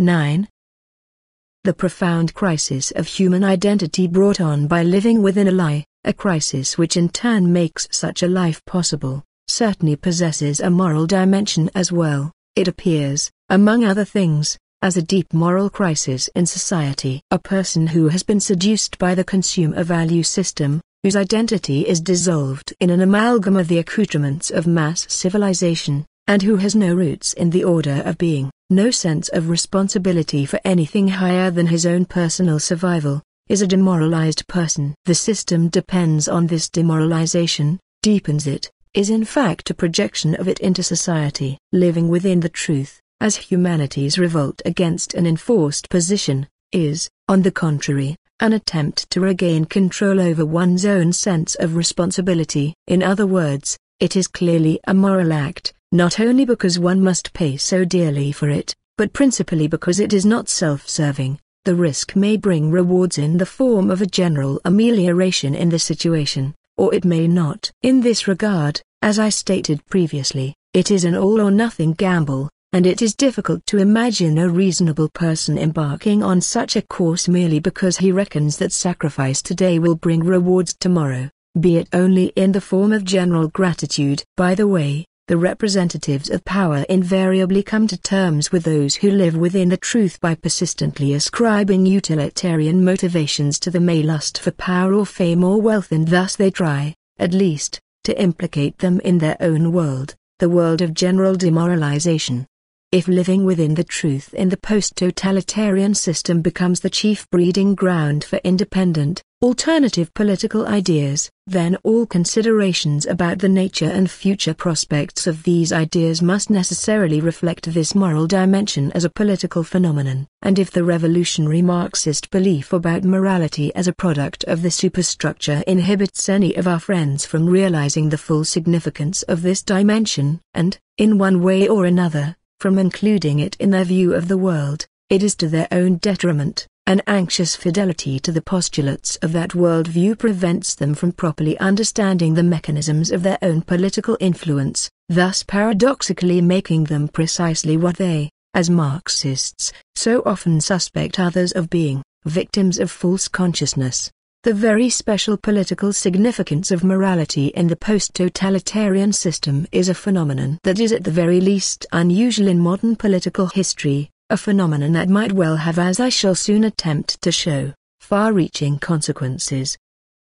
9. The profound crisis of human identity brought on by living within a lie, a crisis which in turn makes such a life possible, certainly possesses a moral dimension as well. It appears, among other things, as a deep moral crisis in society. A person who has been seduced by the consumer value system, whose identity is dissolved in an amalgam of the accoutrements of mass civilization, and who has no roots in the order of being no sense of responsibility for anything higher than his own personal survival, is a demoralized person. The system depends on this demoralization, deepens it, is in fact a projection of it into society. Living within the truth, as humanity's revolt against an enforced position, is, on the contrary, an attempt to regain control over one's own sense of responsibility. In other words, it is clearly a moral act, not only because one must pay so dearly for it, but principally because it is not self-serving. The risk may bring rewards in the form of a general amelioration in the situation, or it may not. In this regard, as I stated previously, it is an all-or-nothing gamble, and it is difficult to imagine a reasonable person embarking on such a course merely because he reckons that sacrifice today will bring rewards tomorrow, be it only in the form of general gratitude. By the way, the representatives of power invariably come to terms with those who live within the truth by persistently ascribing utilitarian motivations to the may lust for power or fame or wealth and thus they try, at least, to implicate them in their own world, the world of general demoralization. If living within the truth in the post-totalitarian system becomes the chief breeding ground for independent, alternative political ideas, then all considerations about the nature and future prospects of these ideas must necessarily reflect this moral dimension as a political phenomenon. And if the revolutionary Marxist belief about morality as a product of the superstructure inhibits any of our friends from realizing the full significance of this dimension, and, in one way or another, from including it in their view of the world, it is to their own detriment. An anxious fidelity to the postulates of that worldview prevents them from properly understanding the mechanisms of their own political influence, thus paradoxically making them precisely what they, as Marxists, so often suspect others of being, victims of false consciousness. The very special political significance of morality in the post-totalitarian system is a phenomenon that is at the very least unusual in modern political history, a phenomenon that might well have, as I shall soon attempt to show, far-reaching consequences.